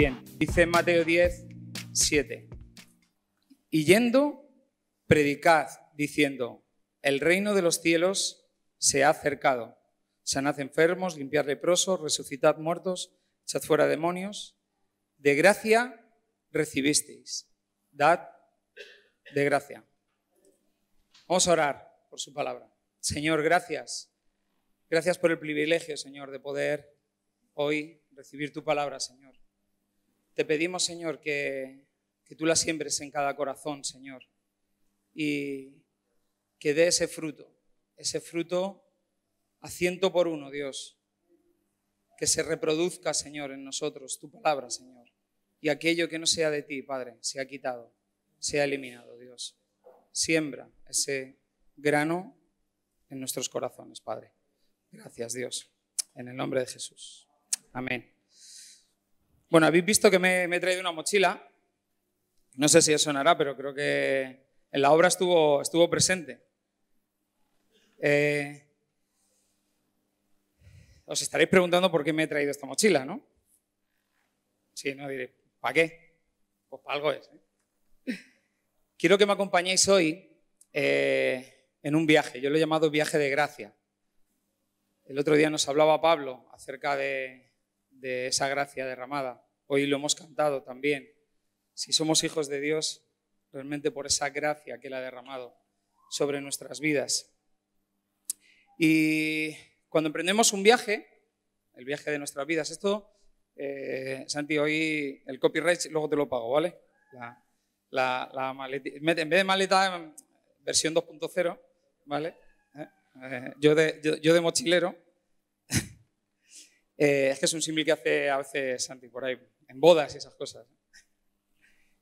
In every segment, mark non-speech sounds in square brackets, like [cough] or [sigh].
bien. Dice Mateo 10, 7. Y yendo, predicad, diciendo, el reino de los cielos se ha acercado. Sanad enfermos, limpiad leprosos, resucitad muertos, echad fuera demonios. De gracia recibisteis. Dad de gracia. Vamos a orar por su palabra. Señor, gracias. Gracias por el privilegio, Señor, de poder hoy recibir tu palabra, Señor. Te pedimos, Señor, que, que tú la siembres en cada corazón, Señor, y que dé ese fruto, ese fruto a ciento por uno, Dios, que se reproduzca, Señor, en nosotros tu palabra, Señor, y aquello que no sea de ti, Padre, sea quitado, sea eliminado, Dios. Siembra ese grano en nuestros corazones, Padre. Gracias, Dios. En el nombre de Jesús. Amén. Bueno, habéis visto que me, he traído una mochila. No sé si eso sonará, pero creo que en la obra estuvo, presente. Eh, os estaréis preguntando por qué me he traído esta mochila, ¿no? Sí, no diré, ¿para qué? Pues para algo es. ¿eh? Quiero que me acompañéis hoy eh, en un viaje. Yo lo he llamado viaje de gracia. El otro día nos hablaba Pablo acerca de, de esa gracia derramada. Hoy lo hemos cantado también. Si somos hijos de Dios, realmente por esa gracia que Él ha derramado sobre nuestras vidas. Y cuando emprendemos un viaje, el viaje de nuestras vidas, esto, eh, Santi, hoy el copyright luego te lo pago, ¿vale? La, la, en vez de maleta, versión 2.0, ¿vale? Eh, eh, yo, de, yo, yo de mochilero. Eh, es que es un símil que hace a veces Santi por ahí, en bodas y esas cosas.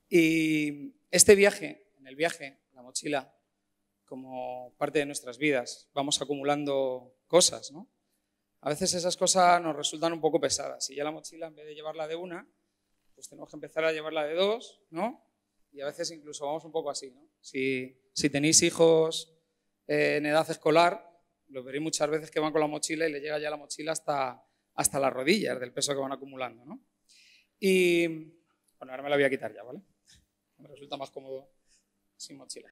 Y este viaje, en el viaje, la mochila, como parte de nuestras vidas, vamos acumulando cosas, ¿no? A veces esas cosas nos resultan un poco pesadas. Y ya la mochila, en vez de llevarla de una, pues tenemos que empezar a llevarla de dos, ¿no? Y a veces incluso vamos un poco así, ¿no? Si, si tenéis hijos eh, en edad escolar, lo veréis muchas veces que van con la mochila y le llega ya la mochila hasta hasta las rodillas del peso que van acumulando. ¿no? Y bueno, ahora me la voy a quitar ya, ¿vale? Me resulta más cómodo sin mochila.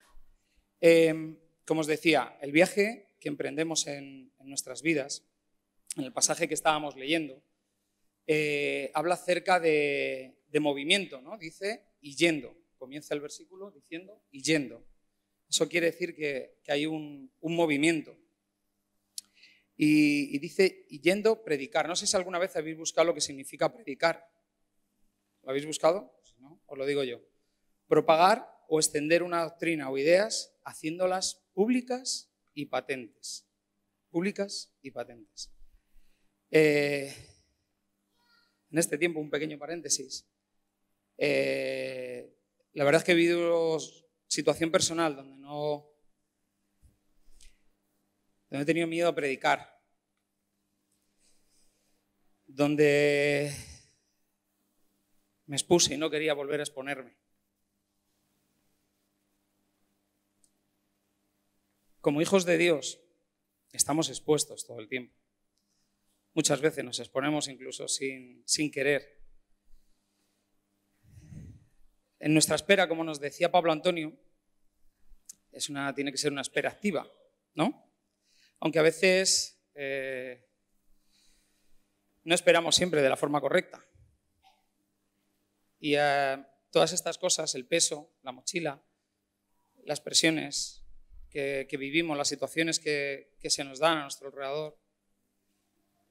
Em, como os decía, el viaje que emprendemos en, nuestras vidas, en el pasaje que estábamos leyendo, eh, habla acerca de, movimiento, ¿no? Dice, y yendo. Comienza el versículo diciendo, y yendo. Eso quiere decir que, hay un, un movimiento. Y, dice, yendo, predicar. No sé si alguna vez habéis buscado lo que significa predicar. ¿Lo habéis buscado? ¿No? Os lo digo yo. Propagar o extender una doctrina o ideas haciéndolas públicas y patentes. Públicas y patentes. Eh, en este tiempo, un pequeño paréntesis. Eh, la verdad es que he vivido situación personal donde no, donde he tenido miedo a predicar, donde me expuse y no quería volver a exponerme. Como hijos de Dios, estamos expuestos todo el tiempo. Muchas veces nos exponemos incluso sin, sin querer. En nuestra espera, como nos decía Pablo Antonio, es una, tiene que ser una espera activa, ¿no? aunque a veces eh, no esperamos siempre de la forma correcta. Y todas estas cosas, el peso, la mochila, las presiones que, vivimos, las situaciones que, se nos dan a nuestro alrededor,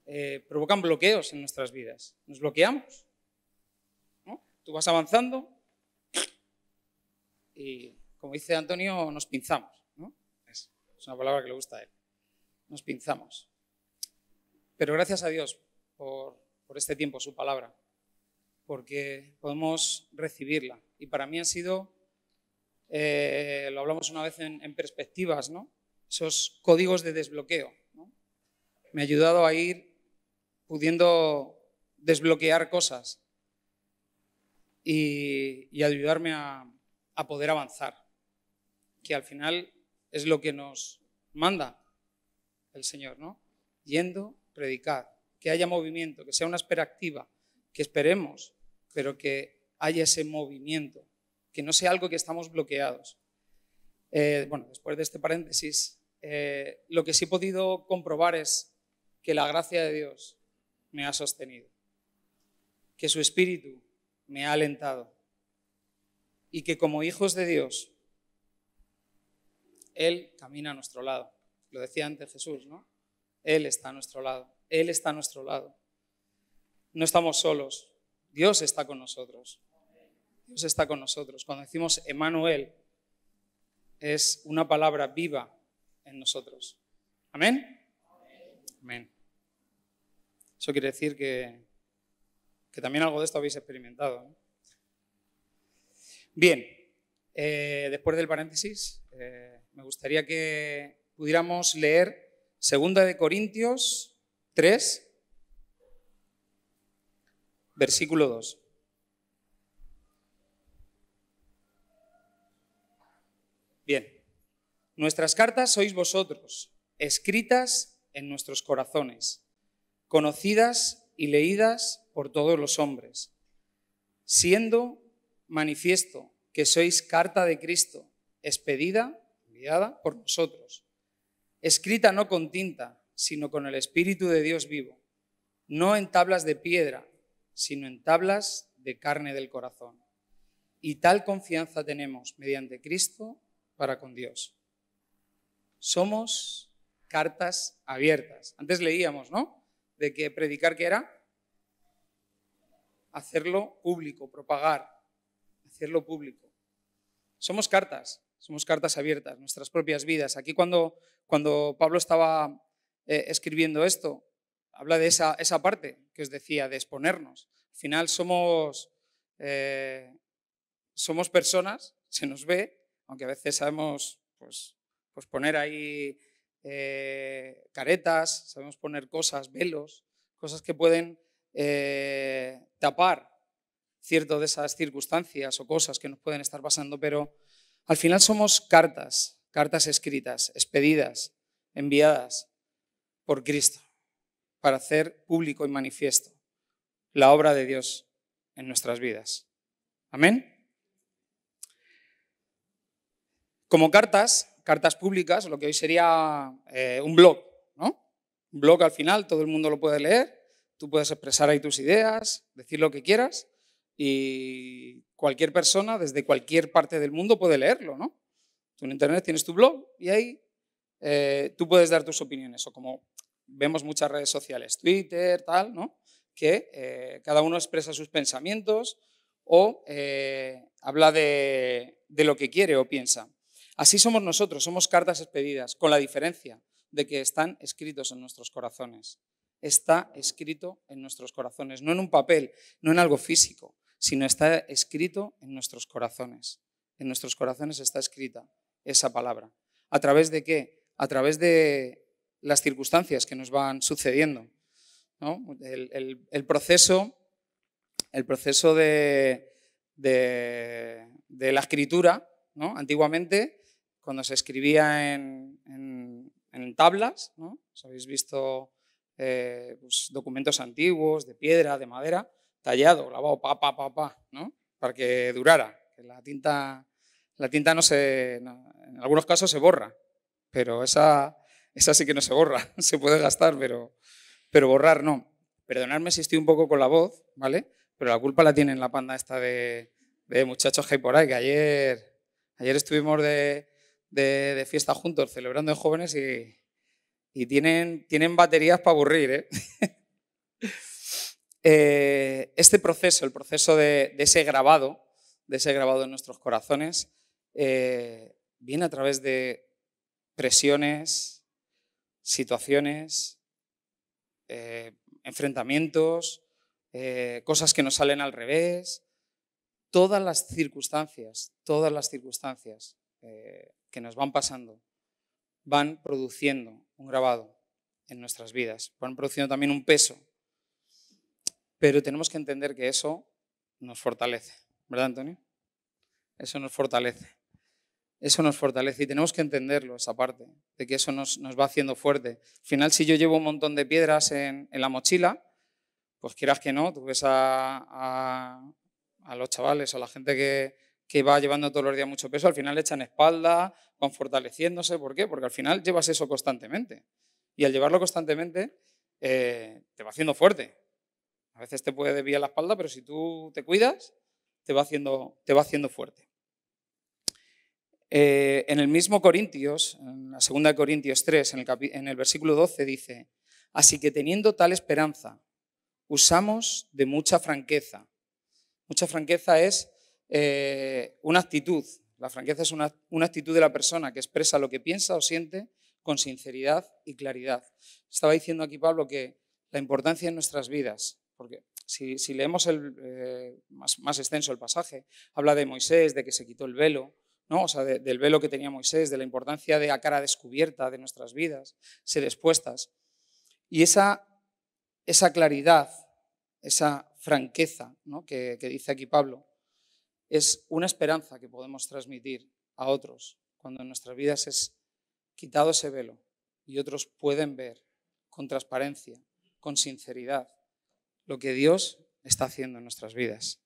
eh, provocan bloqueos en nuestras vidas. Nos bloqueamos. Tú vas avanzando y, como dice Antonio, nos pinzamos. Es, una palabra que le gusta a él nos pinzamos. Pero gracias a Dios por, este tiempo, su palabra, porque podemos recibirla. Y para mí ha sido, eh, lo hablamos una vez en, perspectivas, esos códigos de desbloqueo. Me ha ayudado a ir pudiendo desbloquear cosas y, ayudarme a, a poder avanzar, que al final es lo que nos manda el Señor, ¿no? Yendo, predicar que haya movimiento, que sea una espera activa, que esperemos, pero que haya ese movimiento, que no sea algo que estamos bloqueados. Eh, bueno, después de este paréntesis, eh, lo que sí he podido comprobar es que la gracia de Dios me ha sostenido, que su espíritu me ha alentado y que como hijos de Dios, Él camina a nuestro lado decía antes Jesús, ¿no? Él está a nuestro lado, Él está a nuestro lado. No estamos solos, Dios está con nosotros. Dios está con nosotros. Cuando decimos Emanuel, es una palabra viva en nosotros. Amén. Amén. Eso quiere decir que, también algo de esto habéis experimentado. Bien, eh, después del paréntesis, eh, me gustaría que pudiéramos leer 2 de Corintios 3, versículo 2. Bien, nuestras cartas sois vosotros, escritas en nuestros corazones, conocidas y leídas por todos los hombres, siendo manifiesto que sois carta de Cristo, expedida, enviada por nosotros escrita no con tinta, sino con el Espíritu de Dios vivo, no en tablas de piedra, sino en tablas de carne del corazón. Y tal confianza tenemos mediante Cristo para con Dios. Somos cartas abiertas. Antes leíamos, ¿no? De que predicar ¿qué era hacerlo público, propagar, hacerlo público. Somos cartas, somos cartas abiertas, nuestras propias vidas. Aquí cuando, cuando Pablo estaba eh, escribiendo esto, habla de esa, esa, parte que os decía, de exponernos. Al final somos, eh, somos personas, se nos ve, aunque a veces sabemos pues, pues poner ahí eh, caretas, sabemos poner cosas, velos, cosas que pueden tapar cierto de esas circunstancias o cosas que nos pueden estar pasando, pero al final somos cartas, cartas escritas, expedidas, enviadas por Cristo para hacer público y manifiesto la obra de Dios en nuestras vidas. Amén. Como cartas, cartas públicas, lo que hoy sería eh, un blog, ¿no? Un blog al final, todo el mundo lo puede leer, tú puedes expresar ahí tus ideas, decir lo que quieras, y cualquier persona desde cualquier parte del mundo puede leerlo, ¿no? Tú en Internet tienes tu blog y ahí eh, tú puedes dar tus opiniones o como vemos muchas redes sociales, Twitter, tal, ¿no? Que eh, cada uno expresa sus pensamientos o eh, habla de lo que quiere o piensa. Así somos nosotros, somos cartas expedidas, con la diferencia de que están escritos en nuestros corazones. Está escrito en nuestros corazones, no en un papel, no en algo físico sino está escrito en nuestros corazones. En nuestros corazones está escrita esa palabra. ¿A través de qué? A través de las circunstancias que nos van sucediendo. El, proceso, el proceso de, la escritura, antiguamente, cuando se escribía en, tablas, ¿no? habéis visto eh, pues, documentos antiguos, de piedra, de madera, tallado, lavado, pa, pa, pa, pa, ¿no? Para que durara. la tinta, la tinta no se, en algunos casos se borra, pero esa, esa sí que no se borra, [laughs] se puede gastar, pero, pero borrar no. Perdonarme, si estoy un poco con la voz, ¿vale? Pero la culpa la tienen la panda esta de, de muchachos que hay por ahí, que ayer, ayer estuvimos de, de, fiesta juntos, celebrando en jóvenes y, y tienen, tienen baterías para aburrir, ¿eh? [laughs] Eh, este proceso, el proceso de, ese grabado, de ese grabado en nuestros corazones, eh, viene a través de presiones, situaciones, eh, enfrentamientos, cosas que nos salen al revés, todas las circunstancias, todas las circunstancias que nos van pasando van produciendo un grabado en nuestras vidas, van produciendo también un peso pero tenemos que entender que eso nos fortalece, ¿verdad, Antonio? Eso nos fortalece. Eso nos fortalece y tenemos que entenderlo, esa parte, de que eso nos, va haciendo fuerte. Al final, si yo llevo un montón de piedras en, la mochila, pues quieras que no, tú ves a, los chavales, a la gente que, va llevando todos los días mucho peso, al final le echan espalda, van fortaleciéndose. ¿Por qué? Porque al final llevas eso constantemente. Y al llevarlo constantemente, eh, te va haciendo fuerte. A veces te puede a la espalda, pero si tú te cuidas, te va haciendo, te va haciendo fuerte. Eh, en el mismo Corintios, en la segunda de Corintios 3, en el, versículo 12, dice, así que teniendo tal esperanza, usamos de mucha franqueza. Mucha franqueza es eh, una actitud. La franqueza es una, una actitud de la persona que expresa lo que piensa o siente con sinceridad y claridad. Estaba diciendo aquí Pablo que la importancia en nuestras vidas porque si, leemos el, eh, más, extenso el pasaje, habla de Moisés, de que se quitó el velo, ¿no? o sea, del velo que tenía Moisés, de la importancia de a cara descubierta de nuestras vidas, ser expuestas. Y esa, esa claridad, esa franqueza que, que dice aquí Pablo, es una esperanza que podemos transmitir a otros cuando en nuestras vidas es quitado ese velo y otros pueden ver con transparencia, con sinceridad, lo que Dios está haciendo en nuestras vidas,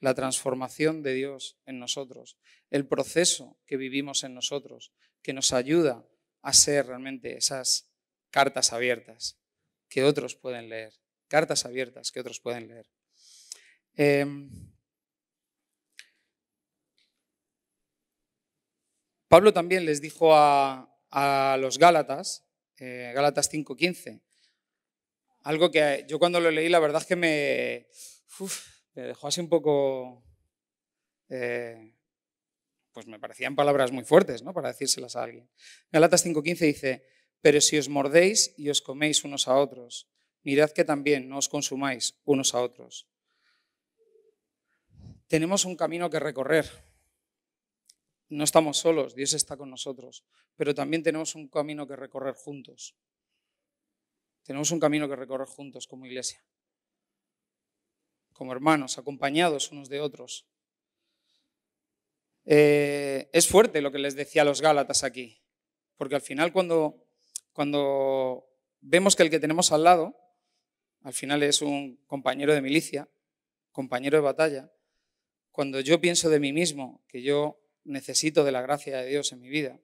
la transformación de Dios en nosotros, el proceso que vivimos en nosotros, que nos ayuda a ser realmente esas cartas abiertas que otros pueden leer, cartas abiertas que otros pueden leer. Em, Pablo también les dijo a, los Gálatas, eh, Gálatas 5:15, algo que yo cuando lo leí la verdad es que me, dejó así un poco... Eh, pues me parecían palabras muy fuertes, ¿no? Para decírselas a alguien. Galatas 5.15 dice, pero si os mordéis y os coméis unos a otros, mirad que también no os consumáis unos a otros. Tenemos un camino que recorrer. No estamos solos, Dios está con nosotros, pero también tenemos un camino que recorrer juntos. Tenemos un camino que recorrer juntos como iglesia, como hermanos, acompañados unos de otros. Eh, es fuerte lo que les decía a los Gálatas aquí, porque al final cuando, cuando vemos que el que tenemos al lado, al final es un compañero de milicia, compañero de batalla, cuando yo pienso de mí mismo que yo necesito de la gracia de Dios en mi vida,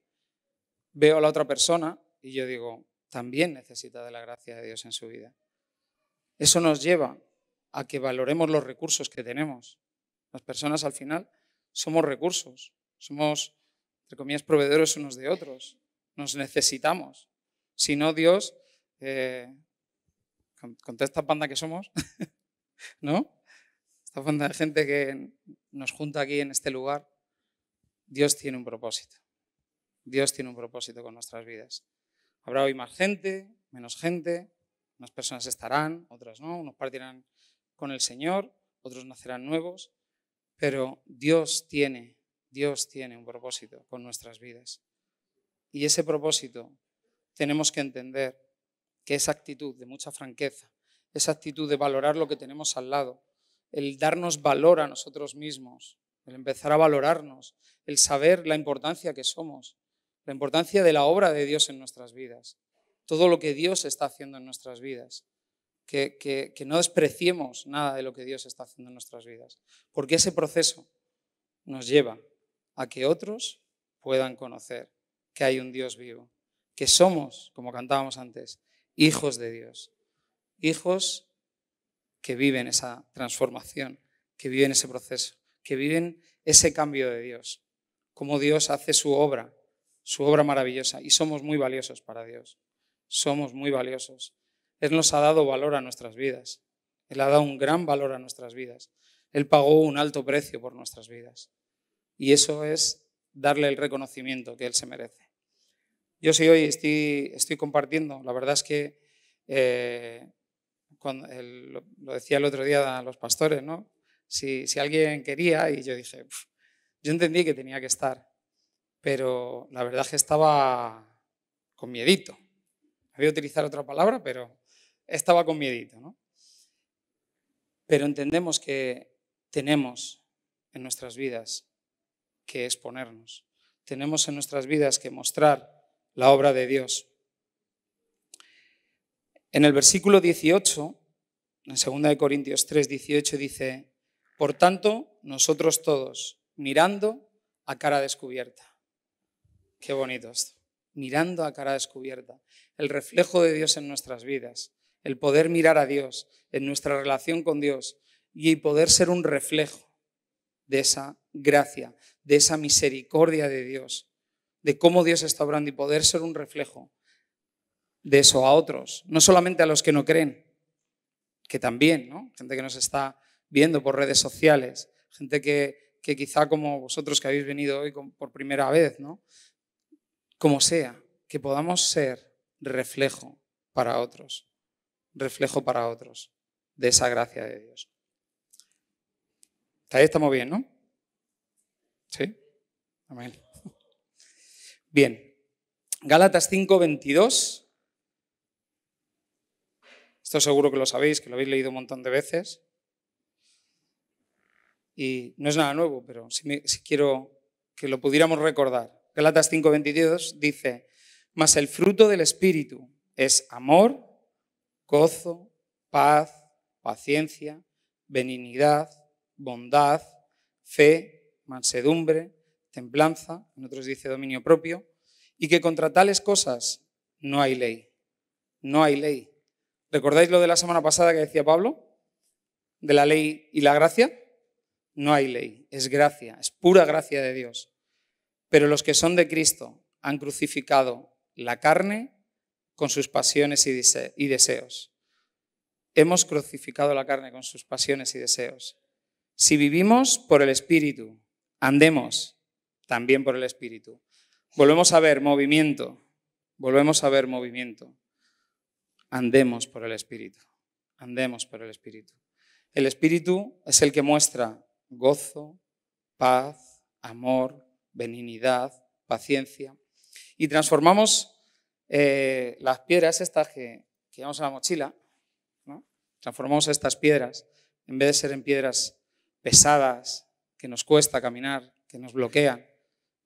veo a la otra persona y yo digo, también necesita de la gracia de Dios en su vida. Eso nos lleva a que valoremos los recursos que tenemos. Las personas al final somos recursos, somos, entre comillas, proveedores unos de otros, nos necesitamos. Si no, Dios, eh, con, toda esta banda que somos, [laughs] ¿no? Esta banda de gente que nos junta aquí en este lugar, Dios tiene un propósito. Dios tiene un propósito con nuestras vidas. Habrá hoy más gente, menos gente, unas personas estarán, otras no, unos partirán con el Señor, otros nacerán nuevos, pero Dios tiene, Dios tiene un propósito con nuestras vidas. Y ese propósito tenemos que entender que esa actitud de mucha franqueza, esa actitud de valorar lo que tenemos al lado, el darnos valor a nosotros mismos, el empezar a valorarnos, el saber la importancia que somos, la importancia de la obra de Dios en nuestras vidas, todo lo que Dios está haciendo en nuestras vidas, que, no despreciemos nada de lo que Dios está haciendo en nuestras vidas, porque ese proceso nos lleva a que otros puedan conocer que hay un Dios vivo, que somos, como cantábamos antes, hijos de Dios, hijos que viven esa transformación, que viven ese proceso, que viven ese cambio de Dios, Como Dios hace su obra su obra maravillosa y somos muy valiosos para Dios. Somos muy valiosos. Él nos ha dado valor a nuestras vidas. Él ha dado un gran valor a nuestras vidas. Él pagó un alto precio por nuestras vidas. Y eso es darle el reconocimiento que Él se merece. Yo sí hoy estoy, estoy compartiendo, la verdad es que eh, cuando lo decía el otro día a los pastores, ¿no? Si, alguien quería, y yo dije, yo entendí que tenía que estar, pero la verdad es que estaba con miedito. Había utilizar otra palabra, pero estaba con miedito. ¿no? Pero entendemos que tenemos en nuestras vidas que exponernos. Tenemos en nuestras vidas que mostrar la obra de Dios. En el versículo 18, en 2 de Corintios 3, 18 dice, "Por tanto, nosotros todos, mirando a cara descubierta, Qué bonito esto. Mirando a cara descubierta. El reflejo de Dios en nuestras vidas. El poder mirar a Dios en nuestra relación con Dios y poder ser un reflejo de esa gracia, de esa misericordia de Dios, de cómo Dios está obrando y poder ser un reflejo de eso a otros, no solamente a los que no creen, que también, ¿no? Gente que nos está viendo por redes sociales, gente que, que quizá como vosotros que habéis venido hoy por primera vez, ¿no? como sea, que podamos ser reflejo para otros, reflejo para otros de esa gracia de Dios. ahí estamos bien, ¿no? Sí. Amén. [laughs] Bien. Gálatas 5.22. 22. Esto seguro que lo sabéis, que lo habéis leído un montón de veces. Y no es nada nuevo, pero si quiero que lo pudiéramos recordar. Galatas 5:22 dice, mas el fruto del Espíritu es amor, gozo, paz, paciencia, benignidad, bondad, fe, mansedumbre, templanza, en otros dice dominio propio, y que contra tales cosas no hay ley. No hay ley. ¿Recordáis lo de la semana pasada que decía Pablo? De la ley y la gracia. No hay ley, es gracia, es pura gracia de Dios. Pero los que son de Cristo han crucificado la carne con sus pasiones y deseos. Hemos crucificado la carne con sus pasiones y deseos. Si vivimos por el Espíritu, andemos también por el Espíritu. Volvemos a ver movimiento, volvemos a ver movimiento. Andemos por el Espíritu, andemos por el Espíritu. El Espíritu es el que muestra gozo, paz, amor, benignidad, paciencia. Y transformamos eh, las piedras estas que, llevamos en la mochila, transformamos estas piedras, en vez de ser en piedras pesadas, que nos cuesta caminar, que nos bloquean,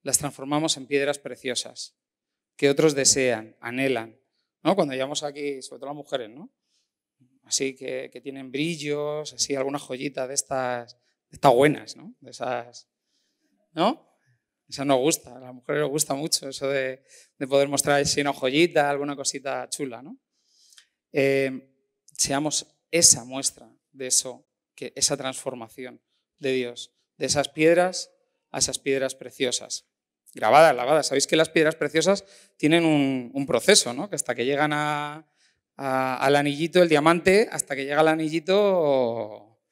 las transformamos en piedras preciosas, que otros desean, anhelan. ¿no? Cuando llevamos aquí, sobre todo las mujeres, así que, tienen brillos, así alguna joyita de estas, de estas buenas, ¿no? de esas, ¿no? Eso nos gusta, a las mujeres les gusta mucho eso de, poder mostrar si una joyita, alguna cosita chula, ¿no? Eh, seamos esa muestra de eso, que esa transformación de Dios, de esas piedras a esas piedras preciosas. Grabadas, lavadas. Sabéis que las piedras preciosas tienen un, proceso, ¿no? Que hasta que llegan al anillito, el diamante, hasta que llega al anillito,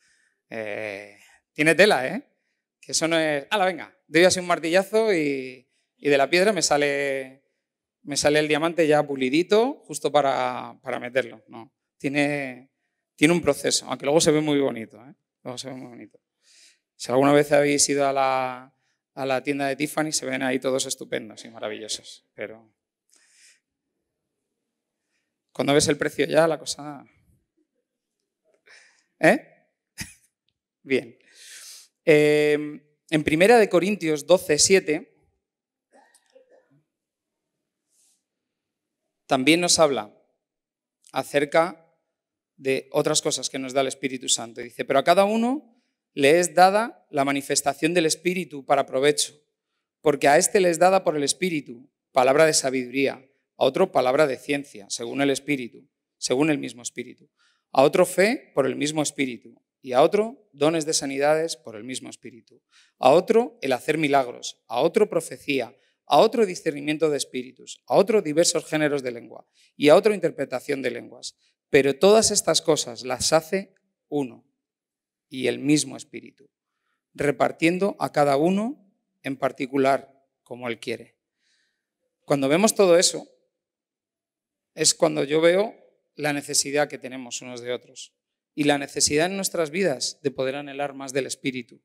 eh, tiene tela, ¿eh? Que eso no es, la venga, doy hacer un martillazo y, de la piedra me sale, me sale el diamante ya pulidito, justo para, meterlo. No, tiene, tiene un proceso, aunque luego se ve muy bonito. ¿eh? Si alguna vez habéis ido a la, tienda de Tiffany, se ven ahí todos estupendos y maravillosos. Pero cuando ves el precio ya, la cosa... ¿Eh? [laughs] Bien. Eh, en Primera de Corintios 12, 7, también nos habla acerca de otras cosas que nos da el Espíritu Santo. Dice, pero a cada uno le es dada la manifestación del Espíritu para provecho, porque a éste le es dada por el Espíritu palabra de sabiduría, a otro palabra de ciencia, según el Espíritu, según el mismo Espíritu, a otro fe por el mismo Espíritu, y a otro dones de sanidades por el mismo Espíritu, a otro el hacer milagros, a otro profecía, a otro discernimiento de espíritus, a otro diversos géneros de lengua y a otro interpretación de lenguas. Pero todas estas cosas las hace uno y el mismo Espíritu, repartiendo a cada uno en particular como Él quiere. Cuando vemos todo eso, es cuando yo veo la necesidad que tenemos unos de otros y la necesidad en nuestras vidas de poder anhelar más del Espíritu,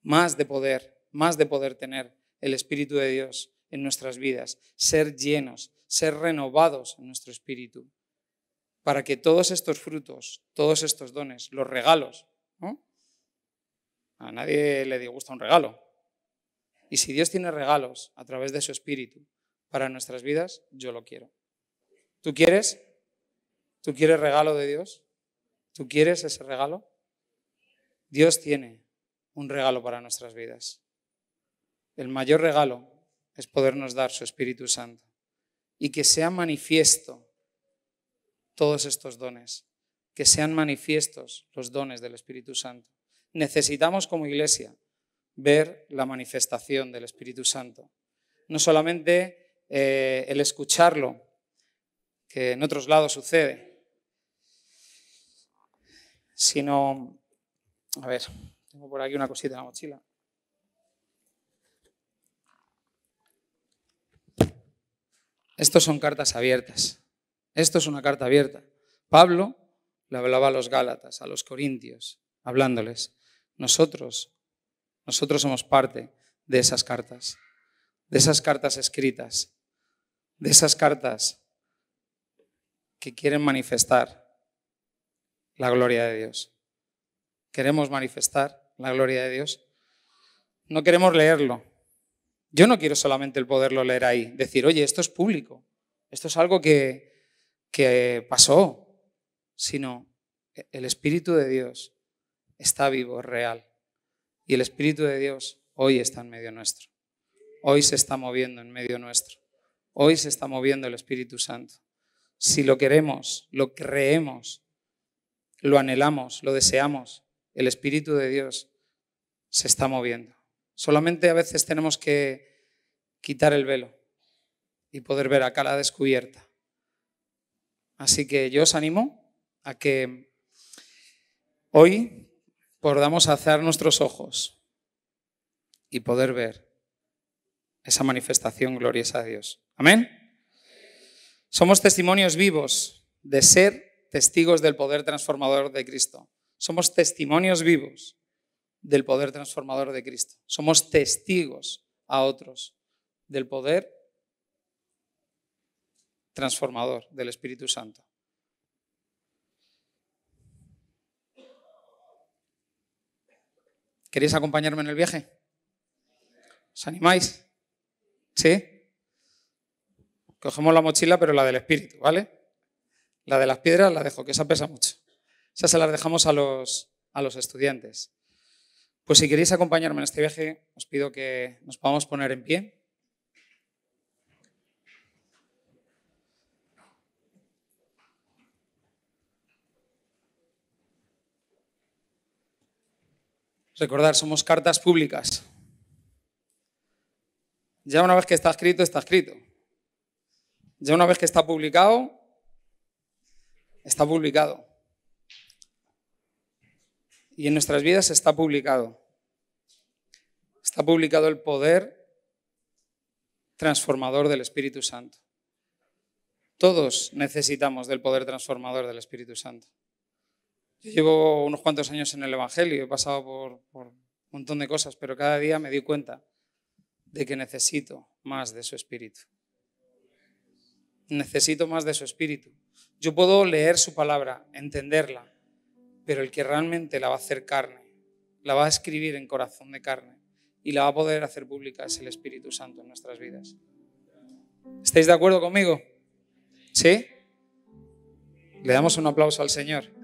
más de poder, más de poder tener el Espíritu de Dios en nuestras vidas, ser llenos, ser renovados en nuestro espíritu, para que todos estos frutos, todos estos dones, los regalos, ¿no? A nadie le gusta un regalo. Y si Dios tiene regalos a través de su espíritu para nuestras vidas, yo lo quiero. ¿Tú quieres? ¿Tú quieres regalo de Dios? ¿Tú quieres ese regalo? Dios tiene un regalo para nuestras vidas. El mayor regalo es podernos dar su Espíritu Santo y que sean manifiesto todos estos dones, que sean manifiestos los dones del Espíritu Santo. Necesitamos como iglesia ver la manifestación del Espíritu Santo, no solamente eh, el escucharlo, que en otros lados sucede, sino, a ver, tengo por aquí una cosita en la mochila. Estos son cartas abiertas. Esto es una carta abierta. Pablo le hablaba a los Gálatas, a los Corintios, hablándoles. Nosotros, nosotros somos parte de esas cartas, de esas cartas escritas, de esas cartas que quieren manifestar la gloria de Dios. Queremos manifestar la gloria de Dios. No queremos leerlo. Yo no quiero solamente el poderlo leer ahí, decir, oye, esto es público, esto es algo que, que pasó, sino el Espíritu de Dios está vivo, real. Y el Espíritu de Dios hoy está en medio nuestro. Hoy se está moviendo en medio nuestro. Hoy se está moviendo el Espíritu Santo. Si lo queremos, lo creemos, lo anhelamos, lo deseamos. El Espíritu de Dios se está moviendo. Solamente a veces tenemos que quitar el velo y poder ver acá la descubierta. Así que yo os animo a que hoy podamos hacer nuestros ojos y poder ver esa manifestación gloriosa de Dios. Amén. Somos testimonios vivos de ser testigos del poder transformador de Cristo. Somos testimonios vivos del poder transformador de Cristo. Somos testigos a otros del poder transformador del Espíritu Santo. ¿Queréis acompañarme en el viaje? ¿Os animáis? ¿Sí? Cogemos la mochila, pero la del Espíritu, ¿vale? La de las piedras la dejo, que esa pesa mucho. Esa se las dejamos a los, a los estudiantes. Pues si queréis acompañarme en este viaje, os pido que nos podamos poner en pie. Recordar, somos cartas públicas. Ya una vez que está escrito, está escrito. Ya una vez que está publicado, Está publicado. Y en nuestras vidas está publicado. Está publicado el poder transformador del Espíritu Santo. Todos necesitamos del poder transformador del Espíritu Santo. Yo llevo unos cuantos años en el Evangelio, he pasado por, un montón de cosas, pero cada día me di cuenta de que necesito más de su Espíritu. Necesito más de su Espíritu. Yo puedo leer su palabra, entenderla, pero el que realmente la va a hacer carne, la va a escribir en corazón de carne y la va a poder hacer pública es el Espíritu Santo en nuestras vidas. ¿Estáis de acuerdo conmigo? ¿Sí? Le damos un aplauso al Señor.